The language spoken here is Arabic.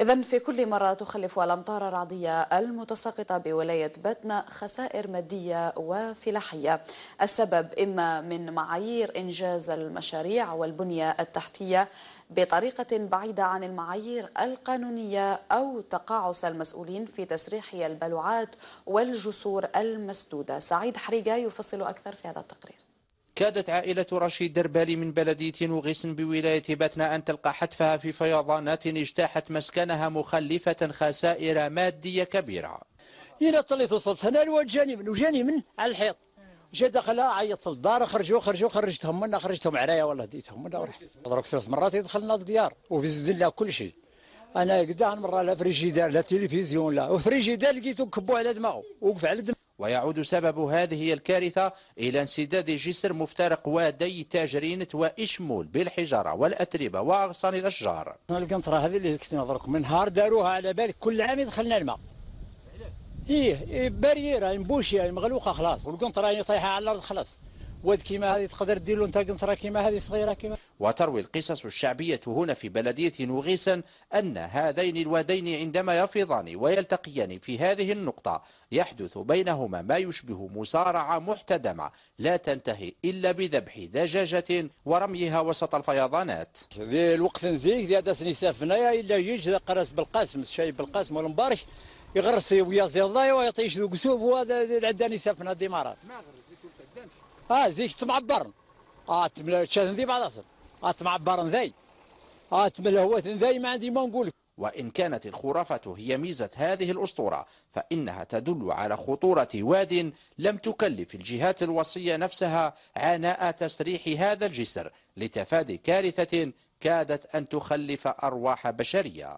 إذا في كل مرة تخلف الأمطار الرعدية المتساقطة بولاية باتنا خسائر مادية وفلاحية السبب إما من معايير إنجاز المشاريع والبنية التحتية بطريقة بعيدة عن المعايير القانونية أو تقاعس المسؤولين في تسريح البلوعات والجسور المسدودة سعيد حريقة يفصل أكثر في هذا التقرير كادت عائلة رشيد دربالي من بلدية نوغيس بولاية باتنا أن تلقى حتفها في فيضانات اجتاحت مسكنها مخلفة خسائر مادية كبيرة إلى طليت وصلت هنا الواد جاني من وجاني من على الحيط جا دخل عيطت للدار خرجوا خرجوا خرجتهم منا خرجتهم عليا والله ديتهم منا ورحت ضربت ثلاث مرات دخلنا الديار وفي لها كل شيء انا قدام مره لا فريجيدار لا تلفزيون لا وفريجيدار لقيته كبوا على دماغه وقف على دماغه ويعود سبب هذه الكارثة إلى انسداد جسر مفترق وادي تاجرين وإشمول بالحجارة والأتربة وأغصان الأشجار القنطرة هذه اللي كنت نضرك من نهار داروها على بالك كل عام يدخلنا الماء إيه, إيه، بريرة مبوشية يعني مغلوقة خلاص والقنطرة يعني طايحة على الأرض خلاص واد كيما هذه تقدر دير له أنت قنطرة كيما هذه صغيرة كيما وتروي القصص الشعبية هنا في بلدية نوغيسا أن هذين الوادين عندما يفيضان ويلتقيان في هذه النقطة يحدث بينهما ما يشبه مصارعة محتدمة لا تنتهي إلا بذبح دجاجة ورميها وسط الفيضانات ذي الوقت نزيك ذي داس نسافنا إلا يجد قرس بالقاسم الشاي بالقاسم والمبارش يغرس ويا الله ويطيش ذو قسوب وهذا العداني سافنا ديمارات ما غرس زيك اه زيك تمعبر اه تملا تشاذن ذي بعد اصل أتمعبر ذي أتمل هو ذي ما عندي ما نقول وإن كانت الخرافة هي ميزة هذه الأسطورة فإنها تدل على خطورة واد لم تكلف الجهات الوصية نفسها عناء تسريح هذا الجسر لتفادي كارثة كادت أن تخلف أرواح بشرية